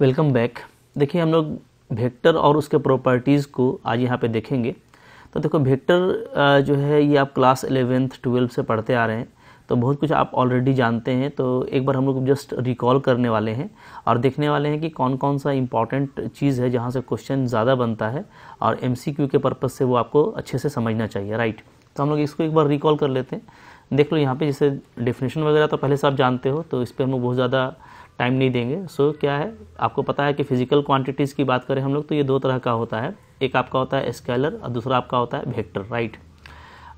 Welcome back देखिए हम लोग वेक्टर और उसके प्रॉपर्टीज़ को आज यहाँ पे देखेंगे तो देखो वेक्टर जो है ये आप क्लास एलेवेंथ ट्वेल्थ से पढ़ते आ रहे हैं तो बहुत कुछ आप ऑलरेडी जानते हैं तो एक बार हम लोग जस्ट रिकॉल करने वाले हैं और देखने वाले हैं कि कौन कौन सा इंपॉर्टेंट चीज़ है जहाँ से क्वेश्चन ज़्यादा बनता है और एम के पर्पज़ से वो आपको अच्छे से समझना चाहिए राइट तो हम लोग इसको एक बार रिकॉल कर लेते हैं देख लो यहाँ पर जैसे डेफिनेशन वगैरह तो पहले से आप जानते हो तो इस पर हम लोग बहुत ज़्यादा टाइम नहीं देंगे सो so, क्या है आपको पता है कि फिजिकल क्वांटिटीज़ की बात करें हम लोग तो ये दो तरह का होता है एक आपका होता है स्केलर और दूसरा आपका होता है वेक्टर राइट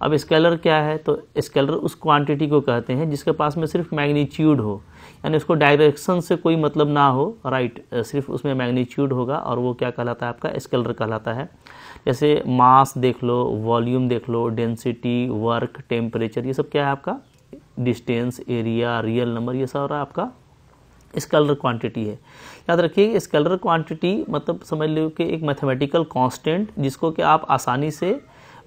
अब स्केलर क्या है तो स्केलर उस क्वांटिटी को कहते हैं जिसके पास में सिर्फ मैग्नीट्यूड हो यानी उसको डायरेक्शन से कोई मतलब ना हो राइट सिर्फ उसमें मैग्नीट्यूड होगा और वो क्या कहलाता है आपका स्केलर कहलाता है जैसे मास देख लो वॉल्यूम देख लो डेंसिटी वर्क टेम्परेचर ये सब क्या है आपका डिस्टेंस एरिया रियल नंबर ये सारा आपका स्केलर क्वांटिटी है याद रखिए स्केलर क्वांटिटी मतलब समझ लो कि एक मैथमेटिकल कांस्टेंट जिसको कि आप आसानी से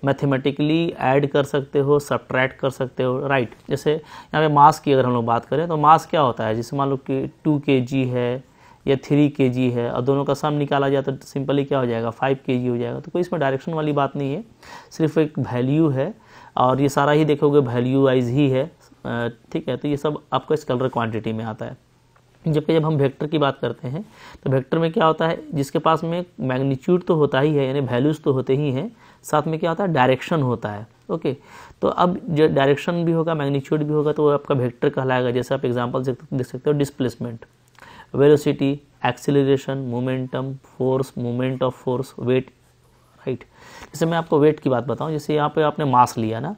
मैथमेटिकली ऐड कर सकते हो सब्ट्रैक्ट कर सकते हो राइट जैसे यहाँ पे मास की अगर हम लोग बात करें तो मास क्या होता है जैसे मान लो कि टू के जी है या थ्री के जी है और दोनों का सम निकाला जाए तो सिंपली क्या हो जाएगा फाइव के जी हो जाएगा तो कोई इसमें डायरेक्शन वाली बात नहीं है सिर्फ एक वैल्यू है और ये सारा ही देखोगे वैल्यू वाइज ही है ठीक है तो ये सब आपका स्कलर क्वांटिटी में आता है जबकि जब हम वेक्टर की बात करते हैं तो वेक्टर में क्या होता है जिसके पास में मैग्नीट्यूड तो होता ही है यानी वैल्यूज़ तो होते ही हैं साथ में क्या होता है डायरेक्शन होता है ओके तो अब जो डायरेक्शन भी होगा मैग्नीट्यूड भी होगा तो वो आपका वेक्टर कहलाएगा जैसे आप एग्जाम्पल देख सकते हो displacement velocity acceleration momentum force moment of force weight right जैसे मैं आपको वेट की बात बताऊँ जैसे यहाँ पर आपने मास लिया ना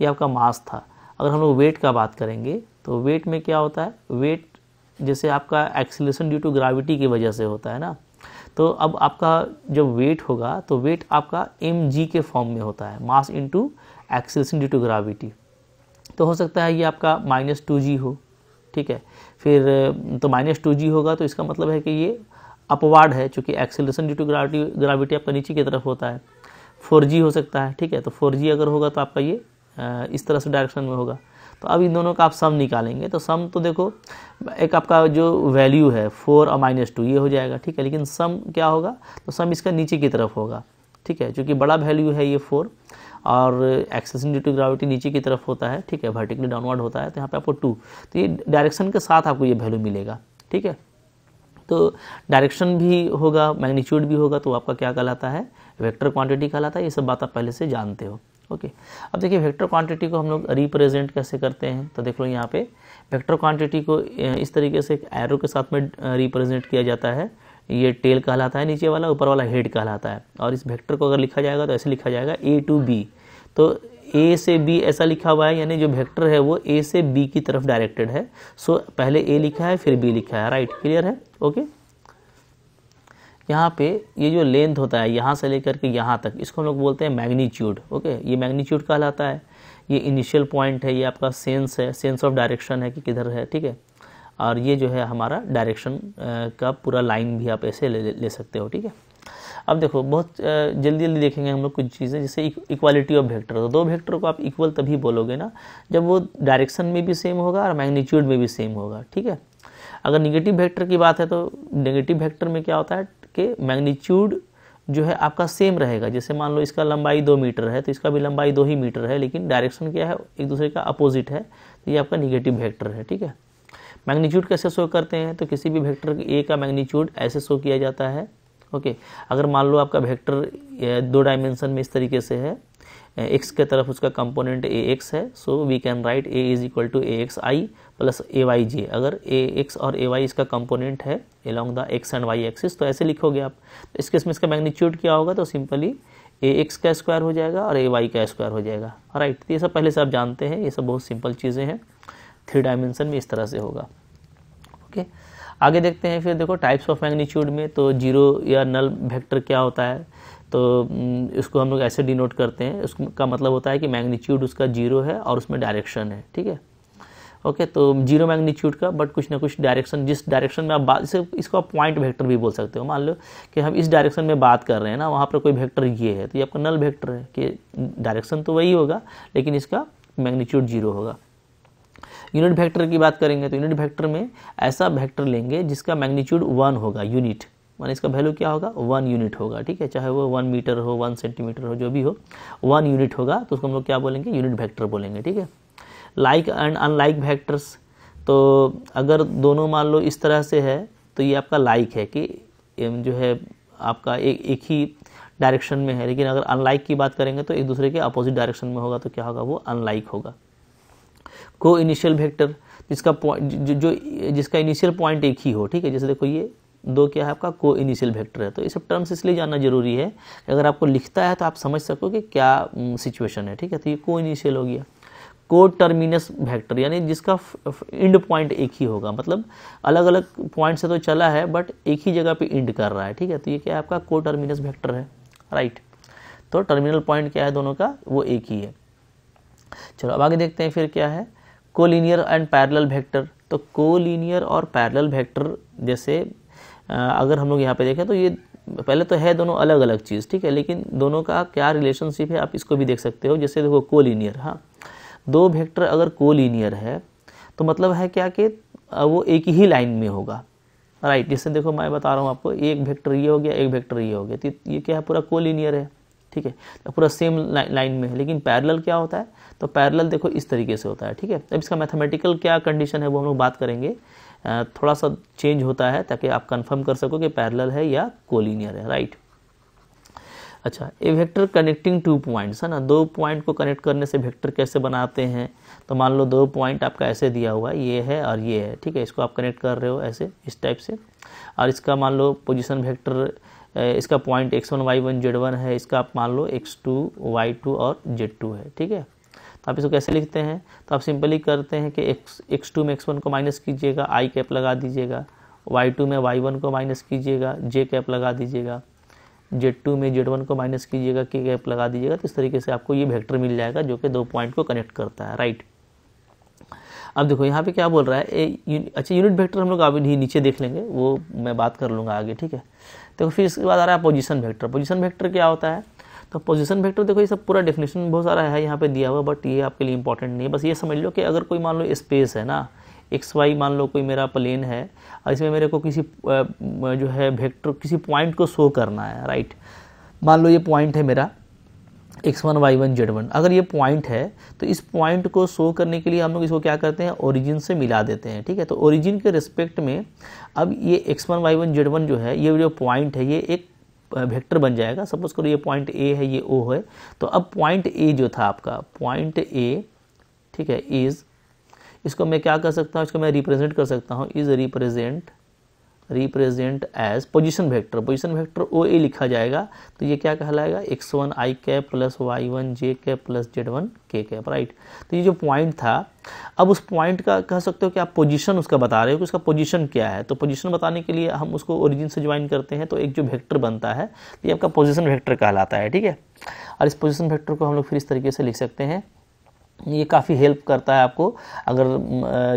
ये आपका मास था अगर हम लोग वेट का बात करेंगे तो वेट में क्या होता है वेट जैसे आपका एक्सीलेशन ड्यू टू ग्राविटी की वजह से होता है ना तो अब आपका जब वेट होगा तो वेट आपका एम जी के फॉर्म में होता है mass into acceleration due to gravity तो हो सकता है ये आपका माइनस टू जी हो ठीक है फिर तो माइनस टू जी होगा तो इसका मतलब है कि ये अपवार्ड है चूँकि acceleration due to gravity gravity आपका नीचे की तरफ होता है फोर जी हो सकता है ठीक है तो फोर जी अगर होगा तो आपका ये इस तरह से डायरेक्शन में होगा तो अब इन दोनों का आप सम निकालेंगे तो सम तो देखो एक आपका जो वैल्यू है फोर और माइनस टू ये हो जाएगा ठीक है लेकिन सम क्या होगा तो सम इसका नीचे की तरफ होगा ठीक है क्योंकि बड़ा वैल्यू है ये फोर और एक्सेसिंग ड्यू टू ग्राविटी नीचे की तरफ होता है ठीक है वर्टिकली डाउनवर्ड होता है तो यहाँ पे आपको टू तो ये डायरेक्शन के साथ आपको ये वैल्यू मिलेगा ठीक है तो डायरेक्शन भी होगा मैग्नीट्यूड भी होगा तो आपका क्या कहलाता है वेक्टर क्वांटिटी कहलाता है ये सब बात आप पहले से जानते हो ओके अब देखिए वेक्टर क्वांटिटी को हम लोग रिप्रेजेंट कैसे करते हैं तो देख लो यहाँ पे वेक्टर क्वांटिटी को इस तरीके से एक एरो के साथ में रिप्रेजेंट किया जाता है ये टेल कहलाता है नीचे वाला ऊपर वाला हेड कहलाता है और इस वेक्टर को अगर लिखा जाएगा तो ऐसे लिखा जाएगा ए टू बी तो ए से बी ऐसा लिखा हुआ है यानी जो वेक्टर है वो ए से बी की तरफ डायरेक्टेड है सो पहले ए लिखा है फिर बी लिखा है राइट क्लियर है ओके यहाँ पे ये जो लेंथ होता है यहाँ से लेकर के यहाँ तक इसको हम लोग बोलते हैं मैग्नीट्यूड ओके ये मैग्नीट्यूड कहलाता है ये इनिशियल पॉइंट है ये आपका सेंस है सेंस ऑफ डायरेक्शन है कि किधर है ठीक है और ये जो है हमारा डायरेक्शन का पूरा लाइन भी आप ऐसे ले, ले सकते हो ठीक है अब देखो बहुत जल्दी जल्दी देखेंगे हम लोग कुछ चीज़ें जैसे इक्वालिटी ऑफ वेक्टर तो दो वेक्टर को आप इक्वल तभी बोलोगे ना जब वो डायरेक्शन में भी सेम होगा और मैग्नीट्यूड में भी सेम होगा ठीक है अगर निगेटिव वेक्टर की बात है तो नेगेटिव वेक्टर में क्या होता है के मैग्नीट्यूड जो है आपका सेम रहेगा जैसे मान लो इसका लंबाई दो मीटर है तो इसका भी लंबाई दो ही मीटर है लेकिन डायरेक्शन क्या है एक दूसरे का अपोजिट है तो ये आपका निगेटिव वेक्टर है ठीक है मैग्नीट्यूड कैसे शो करते हैं तो किसी भी वेक्टर ए का मैग्नीट्यूड ऐसे शो किया जाता है ओके अगर मान लो आपका वेक्टर दो डायमेंशन में इस तरीके से है एक्स के तरफ उसका कंपोनेंट ए एक्स है so we can write a is equal to a x i plus a y j अगर ए एक्स और ए वाई इसका कंपोनेंट है along the x and y axis तो ऐसे लिखोगे आप तो इस केस में इसका मैग्नीट्यूड क्या होगा तो सिंपली ए एक्स का स्क्वायर हो जाएगा और ए वाई का स्क्वायर हो जाएगा राइट right. तो ये सब पहले से आप जानते हैं ये सब बहुत सिंपल चीज़ें हैं थ्री डायमेंशन में इस तरह से होगा ओके okay? आगे देखते हैं फिर देखो टाइप्स ऑफ मैग्नीट्यूड में तो जीरो या नल वेक्टर क्या होता है तो इसको हम लोग ऐसे डिनोट करते हैं उसका मतलब होता है कि मैग्नीट्यूड उसका जीरो है और उसमें डायरेक्शन है ठीक है ओके तो जीरो मैग्नीट्यूड का बट कुछ ना कुछ डायरेक्शन जिस डायरेक्शन में आप बात इसे इसको आप पॉइंट वेक्टर भी बोल सकते हो मान लो कि हम इस डायरेक्शन में बात कर रहे हैं ना वहाँ पर कोई वेक्टर ये है तो ये आपका नल वेक्टर है कि डायरेक्शन तो वही होगा लेकिन इसका मैग्नीट्यूड जीरो होगा यूनिट वेक्टर की बात करेंगे तो यूनिट वेक्टर में ऐसा वेक्टर लेंगे जिसका मैग्नीट्यूड वन होगा यूनिट मान इसका वैल्यू क्या होगा वन यूनिट होगा ठीक है चाहे वो वन मीटर हो वन सेंटीमीटर हो जो भी हो वन यूनिट होगा तो उसको हम लोग क्या बोलेंगे यूनिट वेक्टर बोलेंगे ठीक है लाइक एंड अनलाइक वेक्टर्स तो अगर दोनों मान लो इस तरह से है तो ये आपका लाइक है कि जो है आपका एक एक ही डायरेक्शन में है लेकिन अगर अनलाइक की बात करेंगे तो एक दूसरे के अपोजिट डायरेक्शन में होगा तो क्या होगा वो अनलाइक होगा को इनिशियल वेक्टर जिसका पॉइंट जो जिसका इनिशियल पॉइंट एक ही हो ठीक है जैसे देखो ये दो क्या है आपका को इनिशियल वेक्टर है तो ये सब टर्म्स इसलिए जानना जरूरी है अगर आपको लिखता है तो आप समझ सको कि क्या सिचुएशन है ठीक है तो ये को इनिशियल हो गया को टर्मिनस वेक्टर यानी जिसका इंड पॉइंट एक ही होगा मतलब अलग अलग पॉइंट से तो चला है बट एक ही जगह पे इंड कर रहा है ठीक है तो ये क्या है आपका को टर्मिनस वेक्टर है राइट तो टर्मिनल पॉइंट क्या है दोनों का वो एक ही है चलो अब आगे देखते हैं फिर क्या है कोलिनियर एंड पैरल वेक्टर तो कोलिनियर और पैरल वेक्टर जैसे अगर हम लोग यहाँ पे देखें तो ये पहले तो है दोनों अलग अलग चीज़ ठीक है लेकिन दोनों का क्या रिलेशनशिप है आप इसको भी देख सकते हो जैसे देखो लीनियर हाँ दो वेक्टर अगर लीनियर है तो मतलब है क्या कि वो एक ही लाइन में होगा राइट जैसे देखो मैं बता रहा हूँ आपको एक वेक्टर ये हो गया एक वेक्टर ये हो गया तो ये क्या है पूरा लीनियर है ठीक है तो पूरा सेम लाइन में है लेकिन पैरेलल क्या होता है तो पैरेलल देखो इस तरीके से होता है ठीक है अब इसका मैथमेटिकल क्या कंडीशन है वो हम लोग बात करेंगे थोड़ा सा चेंज होता है ताकि आप कंफर्म कर सको कि पैरेलल है या कोलिनियर है राइट अच्छा a vector connecting two points है ना दो पॉइंट को कनेक्ट करने से वेक्टर कैसे बनाते हैं तो मान लो दो पॉइंट आपका ऐसे दिया हुआ है ये है और ये है ठीक है इसको आप कनेक्ट कर रहे हो ऐसे इस टाइप से और इसका मान लो पोजिशन वेक्टर इसका point X one Y one Z one है इसका आप मान लो एक्स टू वाई टू और जेड टू है ठीक है आप इसको कैसे लिखते हैं तो आप सिंपली करते हैं कि एक्स एक्स टू में एक्स वन को माइनस कीजिएगा आई कैप लगा दीजिएगा वाई टू में वाई वन को माइनस कीजिएगा जे कैप लगा दीजिएगा जेड टू में जेड वन को माइनस कीजिएगा के कैप लगा दीजिएगा तो इस तरीके से आपको ये वेक्टर मिल जाएगा जो कि दो पॉइंट को कनेक्ट करता है राइट अब देखो यहाँ पे क्या बोल रहा है ए, यू, अच्छा यूनिट वेक्टर हम लोग अभी नीचे देख लेंगे वो मैं बात कर लूँगा आगे ठीक है तो फिर इसके बाद आ रहा है पोजिशन वेक्टर पोजिशन वेक्टर क्या होता है तो पोजीशन वेक्टर देखो ये सब पूरा डेफिनेशन बहुत सारा है यहाँ पे दिया हुआ बट ये आपके लिए इंपॉर्टेंट नहीं है बस ये समझ लो कि अगर कोई मान लो स्पेस है ना एक्स वाई मान लो कोई मेरा प्लेन है और इसमें मेरे को किसी जो है वेक्टर किसी पॉइंट को शो करना है राइट मान लो ये पॉइंट है मेरा X one Y one Z one अगर ये पॉइंट है तो इस पॉइंट को शो करने के लिए हम लोग इसको क्या करते हैं ओरिजिन से मिला देते हैं ठीक है तो ओरिजिन के रिस्पेक्ट में अब ये X one Y one Z one जो है ये जो पॉइंट है ये एक वेक्टर बन जाएगा सपोज करो ये पॉइंट ए है ये ओ है तो अब पॉइंट ए जो था आपका पॉइंट ए ठीक है इज़ इसको मैं क्या कर सकता हूँ इसको मैं रिप्रेजेंट कर सकता हूँ is represent represent as position vector position vector O A लिखा जाएगा तो ये क्या कहलाएगा X one I cap plus Y one J cap plus Z one K cap right तो ये जो पॉइंट था अब उस पॉइंट का कह सकते हो कि आप पोजिशन उसका बता रहे हो कि उसका पोजिशन क्या है तो पोजिशन बताने के लिए हम उसको ओरिजिन से ज्वाइन करते हैं तो एक जो वेक्टर बनता है तो ये आपका पोजिशन वेक्टर कहलाता है ठीक है और इस पोजिशन वेक्टर को हम लोग फिर इस तरीके से लिख सकते हैं ये काफ़ी हेल्प करता है आपको अगर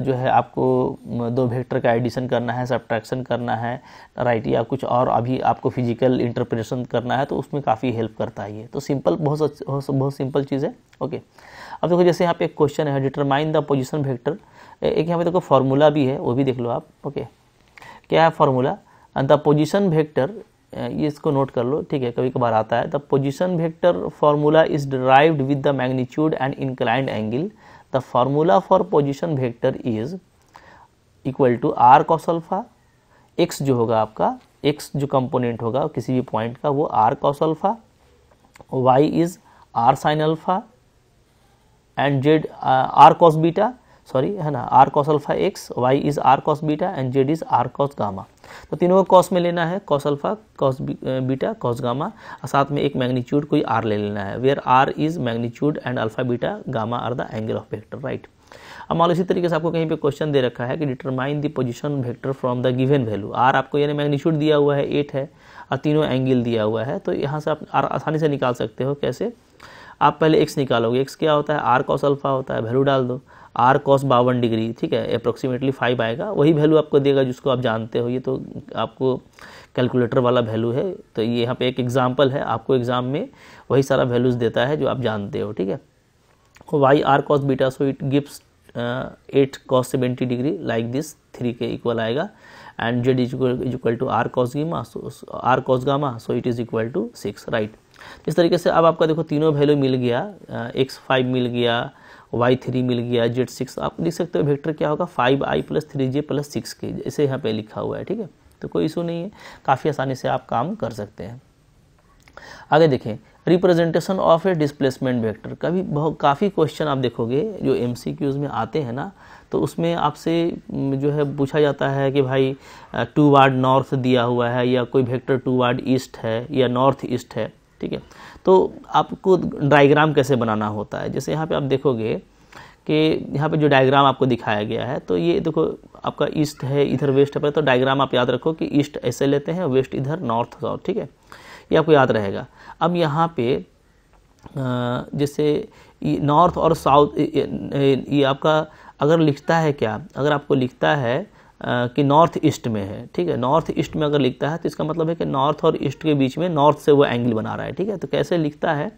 जो है आपको दो वेक्टर का एडिशन करना है सब्ट्रैक्शन करना है राइट या कुछ और अभी आपको फिजिकल इंटरप्रिटेशन करना है तो उसमें काफ़ी हेल्प करता है ये तो सिंपल बहुत बहुत सिंपल चीज़ है ओके अब देखो जैसे यहाँ पे एक क्वेश्चन है डिटरमाइन द पोजिशन वेक्टर एक यहाँ पे देखो फार्मूला भी है वो भी देख लो आप ओके क्या है फार्मूला द पोजिशन वेक्टर ये इसको नोट कर लो ठीक है कभी कभार आता है the position vector formula is derived with the magnitude and inclined angle the formula for position vector is equal to R cos alpha X जो होगा आपका एक्स जो कंपोनेंट होगा किसी भी पॉइंट का वो R cos alpha Y is R sine alpha and Z R cos beta sorry है ना R cos alpha X Y is R cos beta and Z is R cos gamma तो तीनों को कॉस में लेना है cos alpha cos beta cos gamma और साथ में एक मैग्नीट्यूड कोई आर ले लेना है where R is magnitude and alpha beta gamma are the angle of vector right अब मान लो इसी तरीके से आपको कहीं पे क्वेश्चन दे रखा है कि determine the position vector from the given value R आपको यानी मैग्नीट्यूड दिया हुआ है एट है और तीनों एंगल दिया हुआ है तो यहाँ से आप आर आसानी से निकाल सकते हो कैसे आप पहले एक्स निकालोगे एक्स क्या होता है आर कॉस अल्फा होता है वैल्यू डाल दो आर कॉस बावन डिग्री ठीक है अप्रोक्सीमेटली फाइव आएगा वही वैल्यू आपको देगा जिसको आप जानते हो ये तो आपको कैलकुलेटर वाला वैल्यू है तो ये यहाँ पे एक एग्जाम्पल है आपको एग्ज़ाम में वही सारा वैल्यूज़ देता है जो आप जानते हो ठीक है Y R cos beta so it gives eight cos seventy degree like this three के इक्वल आएगा and Z is equal to R cos gamma R cos gamma so it is equal to six right इस तरीके से अब आपका देखो तीनों value मिल गया एक्स uh, फाइव मिल गया वाई थ्री मिल गया जेड सिक्स आप लिख सकते हो वेक्टर क्या होगा five I plus three J plus six K जैसे यहाँ पे लिखा हुआ है ठीक है तो कोई इशू नहीं है काफ़ी आसानी से आप काम कर सकते हैं आगे देखें representation of a displacement vector कभी बहुत काफ़ी क्वेश्चन आप देखोगे जो एम में आते हैं ना तो उसमें आपसे जो है पूछा जाता है कि भाई टू वार्ड नॉर्थ दिया हुआ है या कोई वेक्टर टू वार्ड ईस्ट है या नॉर्थ ईस्ट है ठीक है तो आपको डायग्राम कैसे बनाना होता है जैसे यहाँ पे आप देखोगे कि यहाँ पे जो डायग्राम आपको दिखाया गया है तो ये देखो आपका ईस्ट है इधर वेस्ट है तो डायग्राम आप याद रखो कि ईस्ट ऐसे लेते हैं वेस्ट इधर नॉर्थ साउथ ठीक है ये आपको याद रहेगा अब यहाँ पे जैसे नॉर्थ और साउथ ये आपका अगर लिखता है क्या अगर आपको लिखता है कि नॉर्थ ईस्ट में है ठीक है नॉर्थ ईस्ट में अगर लिखता है तो इसका मतलब है कि नॉर्थ और ईस्ट के बीच में नॉर्थ से वो एंगल बना रहा है ठीक है तो कैसे लिखता है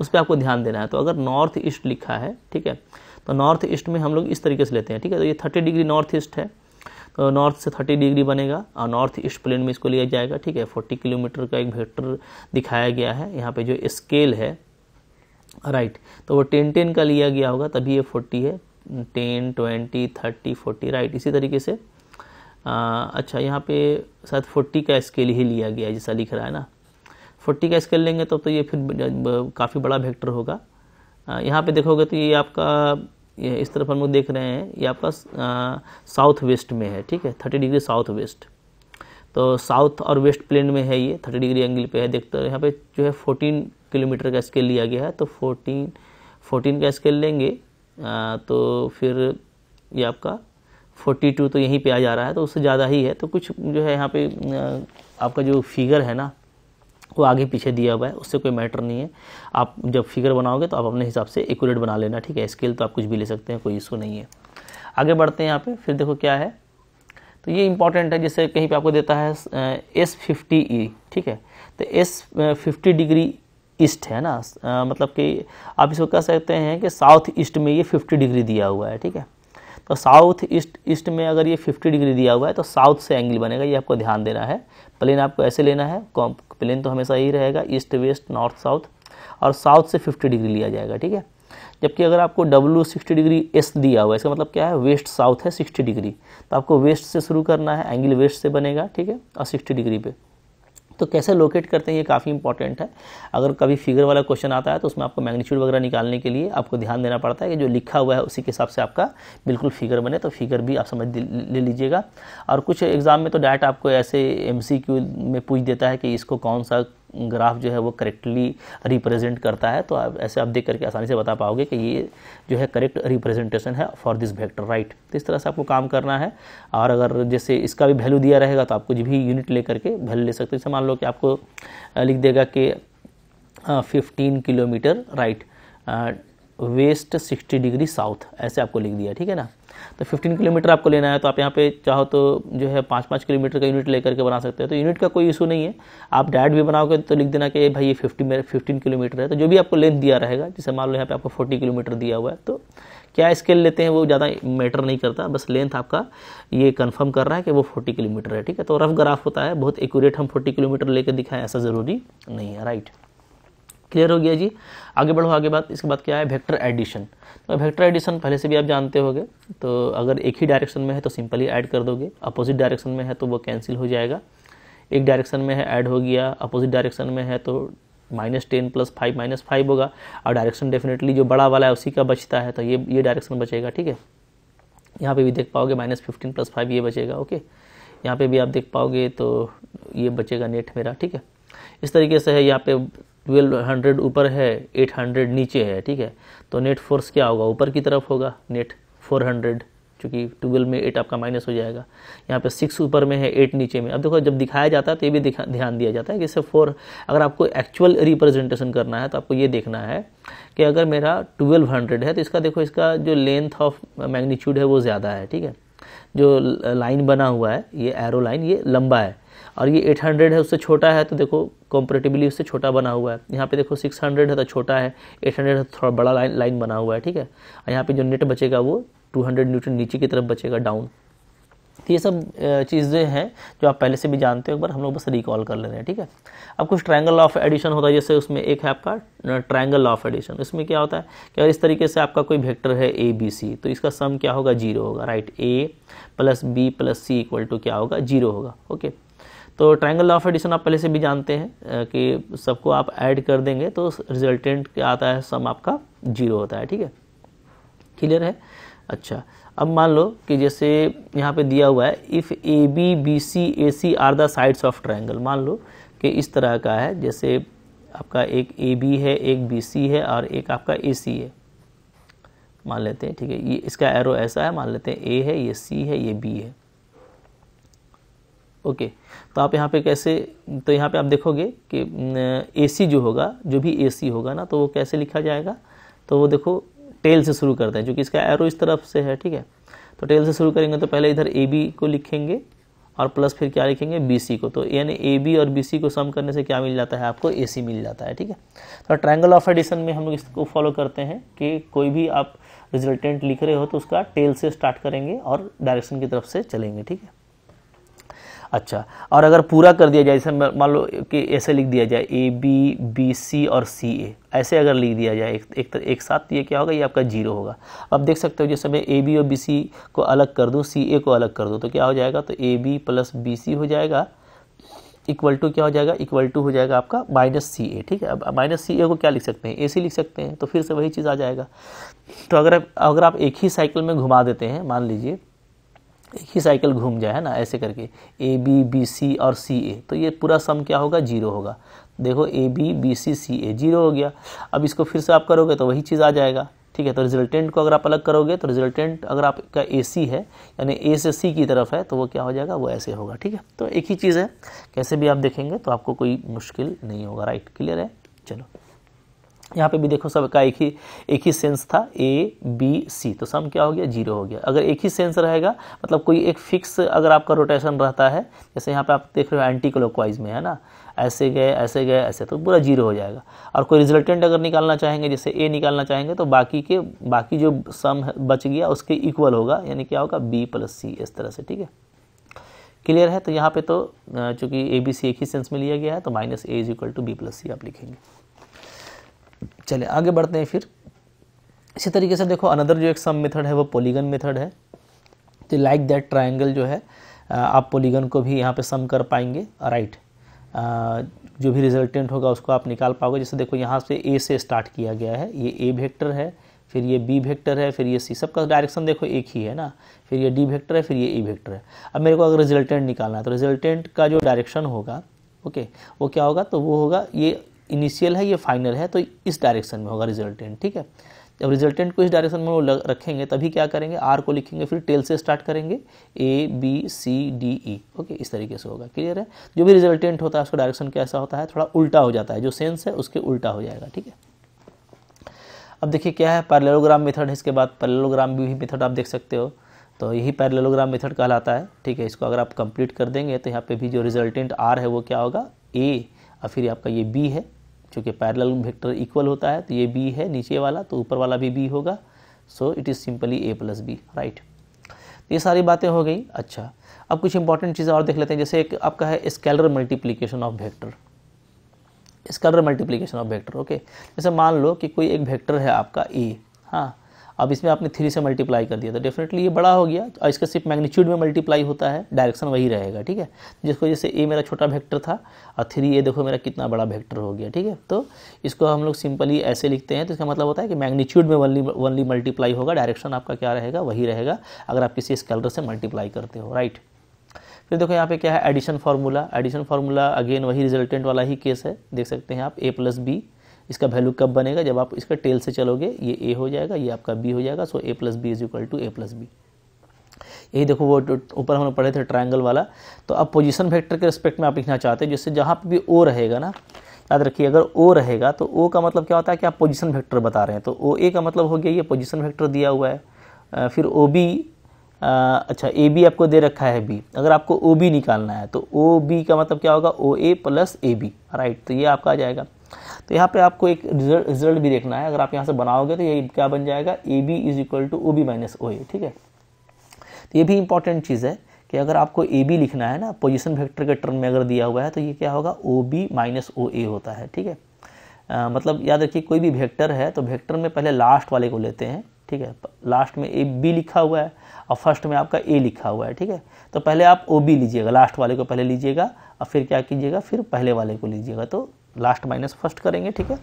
उस पर आपको ध्यान देना है तो अगर नॉर्थ ईस्ट लिखा है ठीक है तो नॉर्थ ईस्ट में हम लोग इस तरीके से लेते हैं ठीक है तो ये थर्टी डिग्री नॉर्थ ईस्ट है तो नॉर्थ से थर्टी डिग्री बनेगा और नॉर्थ ईस्ट प्लेन में इसको लिया जाएगा ठीक है फोर्टी किलोमीटर का एक वेक्टर दिखाया गया है यहाँ पे जो स्केल है राइट तो वो टेन टेन का लिया गया होगा तभी ये फोर्टी है ten twenty thirty forty right इसी तरीके से आ, अच्छा यहाँ पे शायद फोर्टी का स्केल ही लिया गया है जैसा लिख रहा है ना फोर्टी का स्केल लेंगे तो तो ये फिर काफ़ी बड़ा वेक्टर होगा यहाँ पे देखोगे तो ये आपका ये इस तरफ हम लोग देख रहे हैं ये आपका साउथ वेस्ट में है ठीक है थर्टी डिग्री साउथ वेस्ट तो साउथ और वेस्ट प्लेन में है ये थर्टी डिग्री एंगल पे है देखते हो यहाँ पे जो है फोर्टीन किलोमीटर का स्केल लिया गया है तो फोर्टीन फोर्टीन का स्केल लेंगे आ, तो फिर ये आपका फोर्टी टू तो यहीं पे आ जा रहा है तो उससे ज़्यादा ही है तो कुछ जो है यहाँ पे आपका जो फिगर है ना वो आगे पीछे दिया हुआ है उससे कोई मैटर नहीं है आप जब फिगर बनाओगे तो आप अपने हिसाब से एकूरेट बना लेना ठीक है स्केल तो आप कुछ भी ले सकते हैं कोई इशू नहीं है आगे बढ़ते हैं यहाँ पे फिर देखो क्या है तो ये इंपॉर्टेंट है जैसे कहीं पर आपको देता है एस फिफ्टी ई ठीक है तो एस फिफ्टी डिग्री ईस्ट है ना आ, मतलब कि आप इसको कह सकते हैं कि साउथ ईस्ट में ये फिफ्टी डिग्री दिया हुआ है ठीक है तो साउथ ईस्ट ईस्ट में अगर ये 50 डिग्री दिया हुआ है तो साउथ से एंगल बनेगा ये आपको ध्यान देना है प्लेन आपको ऐसे लेना है प्लेन तो हमेशा यही रहेगा ईस्ट वेस्ट नॉर्थ साउथ और साउथ से 50 डिग्री लिया जाएगा ठीक है जबकि अगर आपको डब्ल्यू सिक्सटी डिग्री एस दिया हुआ है इसका मतलब क्या है वेस्ट साउथ है सिक्सटी डिग्री तो आपको वेस्ट से शुरू करना है एंगल वेस्ट से बनेगा ठीक है और सिक्सटी डिग्री पर तो कैसे लोकेट करते हैं ये काफ़ी इंपॉर्टेंट है अगर कभी फिगर वाला क्वेश्चन आता है तो उसमें आपको मैग्नीट्यूड वगैरह निकालने के लिए आपको ध्यान देना पड़ता है कि जो लिखा हुआ है उसी के हिसाब से आपका बिल्कुल फिगर बने तो फिगर भी आप समझ ले लीजिएगा और कुछ एग्ज़ाम में तो डायरेक्ट आपको ऐसे एम में पूछ देता है कि इसको कौन सा ग्राफ जो है वो करेक्टली रिप्रेजेंट करता है तो आप ऐसे आप देख करके आसानी से बता पाओगे कि ये जो है करेक्ट रिप्रेजेंटेशन है फॉर दिस वेक्टर राइट तो इस तरह से आपको काम करना है और अगर जैसे इसका भी वैल्यू दिया रहेगा तो आप कुछ भी यूनिट ले करके वैल्यू ले सकते हो जैसे मान लो कि आपको लिख देगा कि fifteen kilometre right west sixty degree south ऐसे आपको लिख दिया ठीक है ना तो 15 किलोमीटर आपको लेना है तो आप यहाँ पे चाहो तो जो है पाँच पाँच किलोमीटर का यूनिट लेकर के बना सकते हो तो यूनिट का कोई इशू नहीं है आप डायरेक्ट भी बनाओगे तो लिख देना कि भाई ये फिफ्टी में फिफ्टीन किलोमीटर है तो जो भी आपको लेंथ दिया रहेगा जैसे मान लो यहाँ पर आपको फोर्टी किलोमीटर दिया हुआ है तो क्या स्केल लेते हैं वो ज़्यादा मैटर नहीं करता बस लेंथ आपका ये कन्फर्म कर रहा है कि वो फोर्टी किलोमीटर है ठीक है तो रफ ग्राफ होता है बहुत एक्यूरेट हम फोर्टी किलोमीटर लेकर दिखाएं ऐसा ज़रूरी नहीं है राइट क्लियर हो गया जी आगे बढ़ो आगे बात इसके बाद क्या है वेक्टर एडिशन तो वेक्टर एडिशन पहले से भी आप जानते होगे तो अगर एक ही डायरेक्शन में है तो सिंपली ऐड कर दोगे अपोजिट डायरेक्शन में है तो वो कैंसिल हो जाएगा एक डायरेक्शन में है ऐड हो गया अपोजिट डायरेक्शन में है तो minus ten plus five minus five होगा और डायरेक्शन डेफिनेटली जो बड़ा वाला है उसी का बचता है तो ये ये डायरेक्शन बचेगा ठीक है यहाँ पे भी देख पाओगे माइनस फिफ्टीन प्लस फाइव ये बचेगा ओके यहाँ पे भी आप देख पाओगे तो ये बचेगा नेट मेरा ठीक है इस तरीके से है यहाँ पे ट्वेल्व हंड्रेड ऊपर है एट हंड्रेड नीचे है ठीक है तो नेट फोर्स क्या होगा ऊपर की तरफ होगा नेट फोर हंड्रेड चूँकि ट्वेल्व में एट आपका माइनस हो जाएगा यहाँ पे सिक्स ऊपर में है एट नीचे में अब देखो जब दिखाया जाता है तो ये भी ध्यान दिया जाता है कि इससे फोर अगर आपको एक्चुअल रिप्रेजेंटेशन करना है तो आपको ये देखना है कि अगर मेरा ट्वेल्व हंड्रेड है तो इसका देखो इसका जो लेंथ ऑफ मैग्नीट्यूड है वो ज़्यादा है ठीक है जो लाइन बना हुआ है ये एरो लाइन ये लंबा है और ये 800 है उससे छोटा है तो देखो कॉम्परेटिवली उससे छोटा बना हुआ है यहाँ पे देखो 600 है तो छोटा है 800 है तो थोड़ा बड़ा लाइन लाइन बना हुआ है ठीक है और यहाँ पे जो नेट बचेगा वो 200 न्यूटन नीचे की तरफ बचेगा डाउन तो ये सब चीज़ें हैं जो आप पहले से भी जानते हो एक बार हम लोग बस रिकॉल कर ले रहे हैं ठीक है अब कुछ ट्रायंगल ऑफ एडिशन होता है जैसे उसमें एक है आपका ट्रायंगल ऑफ एडिशन इसमें क्या होता है कि अगर इस तरीके से आपका कोई वेक्टर है ए बी सी तो इसका सम क्या होगा जीरो होगा right A plus B plus C equal to क्या होगा जीरो होगा ओके तो ट्रायंगल ऑफ एडिशन आप पहले से भी जानते हैं कि सबको आप ऐड कर देंगे तो रिजल्टेंट क्या आता है सम आपका जीरो होता है ठीक है क्लियर है अच्छा अब मान लो कि जैसे यहाँ पे दिया हुआ है if A B B C A C are the sides of triangle मान लो कि इस तरह का है जैसे आपका एक ए बी है एक बी सी है और एक आपका ए सी है मान लेते हैं ठीक है ये इसका एरो ऐसा है मान लेते हैं ए है ये सी है ये बी है ओके तो आप यहाँ पे कैसे तो यहाँ पे आप देखोगे कि एसी जो होगा जो भी एसी होगा ना तो वो कैसे लिखा जाएगा तो वो देखो टेल से शुरू करते हैं जो कि इसका एरो इस तरफ से है ठीक है तो टेल से शुरू करेंगे तो पहले इधर ए बी को लिखेंगे और प्लस फिर क्या लिखेंगे बी सी को तो यानी ए बी और बी सी को सम करने से क्या मिल जाता है आपको ए सी मिल जाता है ठीक है तो ट्रायंगल ऑफ एडिशन में हम लोग इसको फॉलो करते हैं कि कोई भी आप रिजल्टेंट लिख रहे हो तो उसका टेल से स्टार्ट करेंगे और डायरेक्शन की तरफ से चलेंगे ठीक है अच्छा और अगर पूरा कर दिया जाए जैसे मान लो कि ऐसे लिख दिया जाए ए बी बी सी और सी ए ऐसे अगर लिख दिया जाए एक एक, एक साथ ये क्या होगा ये आपका जीरो होगा अब देख सकते हो जैसे मैं ए बी और बी सी को अलग कर दूँ सी ए को अलग कर दूँ तो क्या हो जाएगा तो A B plus B C हो जाएगा इक्वल टू क्या हो जाएगा इक्वल टू हो जाएगा आपका माइनस सी ए ठीक है अब माइनस सी ए को क्या लिख सकते हैं ए सी लिख सकते हैं तो फिर से वही चीज़ आ जाएगा तो अगर अगर आप एक ही साइकिल में घुमा देते हैं मान लीजिए एक ही साइकिल घूम जाए है ना ऐसे करके ए बी बी सी और सी ए तो ये पूरा सम क्या होगा जीरो होगा देखो A B B C C A zero हो गया अब इसको फिर से आप करोगे तो वही चीज़ आ जाएगा ठीक है तो रिजल्टेंट को अगर आप अलग करोगे तो रिजल्टेंट अगर आपका ए सी है यानी ए से सी की तरफ है तो वो क्या हो जाएगा वो ऐसे होगा ठीक है तो एक ही चीज़ है कैसे भी आप देखेंगे तो आपको कोई मुश्किल नहीं होगा राइट क्लियर है चलो यहाँ पे भी देखो सबका एक ही एक ही सेंस था ए बी सी तो सम क्या हो गया जीरो हो गया अगर एक ही सेंस रहेगा मतलब कोई एक फिक्स अगर आपका रोटेशन रहता है जैसे यहाँ पे आप देख रहे हो एंटी क्लॉकवाइज में है ना ऐसे गए ऐसे गए ऐसे तो पूरा जीरो हो जाएगा और कोई रिजल्टेंट अगर निकालना चाहेंगे जैसे ए निकालना चाहेंगे तो बाकी के बाकी जो सम बच गया उसके इक्वल होगा यानी क्या होगा बी प्लस सी इस तरह से ठीक है क्लियर है तो यहाँ पे तो चूंकि ए बी सी एक ही सेंस में लिया गया है तो minus A is equal to B plus C आप लिखेंगे चले आगे बढ़ते हैं फिर इसी तरीके से देखो अनदर जो एक सम मेथड है वो पोलीगन मेथड है तो लाइक दैट ट्राइंगल जो है आप पोलीगन को भी यहाँ पे सम कर पाएंगे राइट जो भी रिजल्टेंट होगा उसको आप निकाल पाओगे जैसे देखो यहाँ से ए से स्टार्ट किया गया है ये ए वेक्टर है फिर ये बी वेक्टर है फिर ये सी सबका डायरेक्शन देखो एक ही है ना फिर ये डी वेक्टर है फिर ये ई वेक्टर है अब मेरे को अगर रिजल्टेंट निकालना है तो रिजल्टेंट का जो डायरेक्शन होगा ओके वो क्या होगा तो वो होगा ये इनिशियल है ये फाइनल है तो इस डायरेक्शन में होगा रिजल्टेंट ठीक है जब रिजल्टेंट को इस डायरेक्शन में वो रखेंगे तभी क्या करेंगे आर को लिखेंगे फिर टेल से स्टार्ट करेंगे A B C D E okay इस तरीके से होगा क्लियर है जो भी रिजल्टेंट होता है उसका डायरेक्शन कैसा होता है थोड़ा उल्टा हो जाता है जो सेंस है उसके उल्टा हो जाएगा ठीक है अब देखिए क्या है पैरेलोग्राम मेथड इसके बाद पैरेललोग्राम भी मेथड आप देख सकते हो तो यही पैरेलोग्राम मेथड कहलाता है ठीक है इसको अगर आप कंप्लीट कर देंगे तो यहाँ पे भी जो रिजल्टेंट आर है वो क्या होगा ए और फिर आपका ये बी है चूँकि पैरल वेक्टर इक्वल होता है तो ये बी है नीचे वाला तो ऊपर वाला भी बी होगा so it is simply A plus B right ये सारी बातें हो गई अच्छा अब कुछ इंपॉर्टेंट चीज़ें और देख लेते हैं जैसे एक आपका है scalar multiplication of vector scalar multiplication of vector okay जैसे मान लो कि कोई एक वेक्टर है आपका ए हाँ अब इसमें आपने थ्री से मल्टीप्लाई कर दिया तो डेफिनेटली ये बड़ा हो गया और इसका सिर्फ मैग्नीट्यूड में मल्टीप्लाई होता है डायरेक्शन वही रहेगा ठीक है जिसको जैसे ए मेरा छोटा वेक्टर था और थ्री ए देखो मेरा कितना बड़ा वेक्टर हो गया ठीक है तो इसको हम लोग सिंपली ऐसे लिखते हैं तो इसका मतलब होता है कि मैग्नीट्यूड में वनली वनली मल्टीप्लाई होगा डायरेक्शन आपका क्या रहेगा वही रहेगा अगर आप किसी स्केलर से मल्टीप्लाई करते हो राइट फिर देखो यहाँ पे क्या है addition formula addition formula again वही रिजल्टेंट वाला ही केस है देख सकते हैं आप ए प्लस बी इसका वैल्यू कब बनेगा जब आप इसका टेल से चलोगे ये ए हो जाएगा ये आपका बी हो जाएगा so A plus B is equal to A plus B यही देखो वो तो ऊपर हम लोग पढ़े थे ट्रायंगल वाला तो अब पोजीशन फैक्टर के रिस्पेक्ट में आप लिखना चाहते हैं जिससे जहाँ पर भी ओ रहेगा ना याद रखिए अगर ओ रहेगा तो ओ का मतलब क्या होता है कि आप पोजिशन फैक्टर बता रहे हैं तो ओ ए का मतलब हो गया ये पोजिशन फैक्टर दिया हुआ है फिर ओ बी अच्छा ए बी आपको दे रखा है बी अगर आपको ओ बी निकालना है तो ओ बी का मतलब क्या होगा O A plus A B right तो ये आपका आ जाएगा तो यहाँ पे आपको एक रिजल्ट रिजल्ट भी देखना है अगर आप यहाँ से बनाओगे तो ये क्या बन जाएगा A B is equal to O B minus O A ठीक है तो ये भी इंपॉर्टेंट चीज़ है कि अगर आपको ए बी लिखना है ना पोजिशन फैक्टर के टर्म में अगर दिया हुआ है तो ये क्या होगा ओ बी माइनस ओ ए होता है ठीक है मतलब याद रखिए कोई भी वेक्टर है तो वेक्टर में पहले लास्ट वाले को लेते हैं ठीक है लास्ट में ए बी लिखा हुआ है और फर्स्ट में आपका ए लिखा हुआ है ठीक है तो पहले आप ओ बी लीजिएगा लास्ट वाले को पहले लीजिएगा और फिर क्या कीजिएगा फिर पहले वाले को लीजिएगा तो लास्ट माइनस फर्स्ट करेंगे ठीक है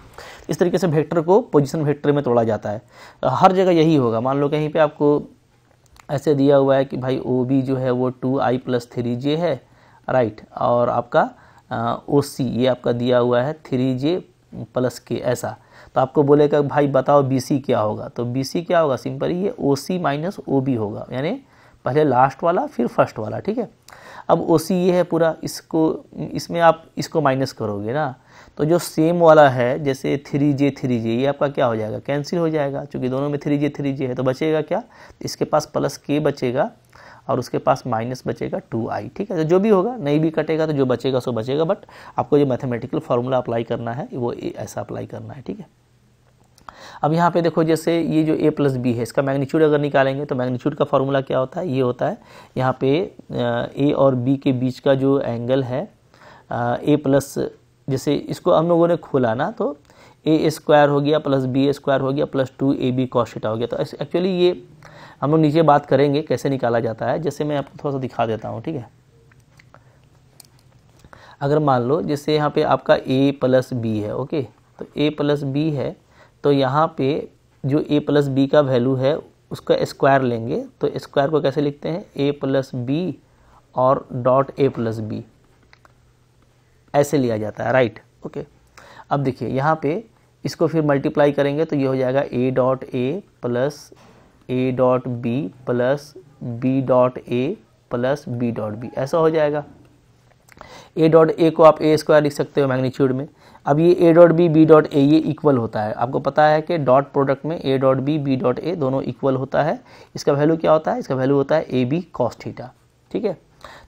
इस तरीके से वेक्टर को पोजीशन वेक्टर में तोड़ा जाता है हर जगह यही होगा मान लो कहीं पे आपको ऐसे दिया हुआ है कि भाई ओ बी जो है वो two I plus three J है राइट और आपका ओ सी ये आपका दिया हुआ है थ्री जे प्लस के ऐसा तो आपको बोलेगा भाई बताओ बी सी क्या होगा तो बी सी क्या होगा सिंपल ये ओ सी माइनस ओ बी होगा यानी पहले लास्ट वाला फिर फर्स्ट वाला ठीक है अब ओ सी ये है पूरा इसको इसमें आप इसको माइनस करोगे ना तो जो सेम वाला है जैसे थ्री जे थ्री जे ये आपका क्या हो जाएगा कैंसिल हो जाएगा क्योंकि दोनों में थ्री जे थ्री जे है तो बचेगा क्या इसके पास प्लस के बचेगा और उसके पास माइनस बचेगा टू आई ठीक है तो जो भी होगा नहीं भी कटेगा तो जो बचेगा सो बचेगा बट आपको जो मैथमेटिकल फार्मूला अप्लाई करना है वो ऐसा अप्लाई करना है ठीक है अब यहाँ पे देखो जैसे ये जो ए प्लस बी है इसका मैग्नीट्यूड अगर निकालेंगे तो मैग्नीट्यूड का फार्मूला क्या होता है ये होता है यहाँ पे ए और बी के बीच का जो एंगल है ए प्लस जैसे इसको हम लोगों ने खोला ना तो ए स्क्वायर हो गया प्लस बी स्क्वायर हो गया plus two A B cos theta हो गया तो एक्चुअली ये हम लोग नीचे बात करेंगे कैसे निकाला जाता है जैसे मैं आपको थोड़ा सा दिखा देता हूँ ठीक है अगर मान लो जैसे यहाँ पे आपका ए प्लस बी है ओके तो ए प्लस बी है तो यहाँ पे जो ए प्लस बी का वैल्यू है उसका स्क्वायर लेंगे तो स्क्वायर को कैसे लिखते हैं ए प्लस बी और डॉट ए प्लस बी ऐसे लिया जाता है राइट ओके अब देखिए यहाँ पे इसको फिर मल्टीप्लाई करेंगे तो ये हो जाएगा A dot A plus A dot B plus B dot A plus B dot B ऐसा हो जाएगा ए डॉट ए को आप ए स्क्वायर लिख सकते हो मैग्नीट्यूड में अब ये A dot B B dot A ये इक्वल होता है आपको पता है कि डॉट प्रोडक्ट में A dot B B dot A दोनों इक्वल होता है इसका वैल्यू क्या होता है इसका वैल्यू होता है ए बी कॉस्ट ठीक है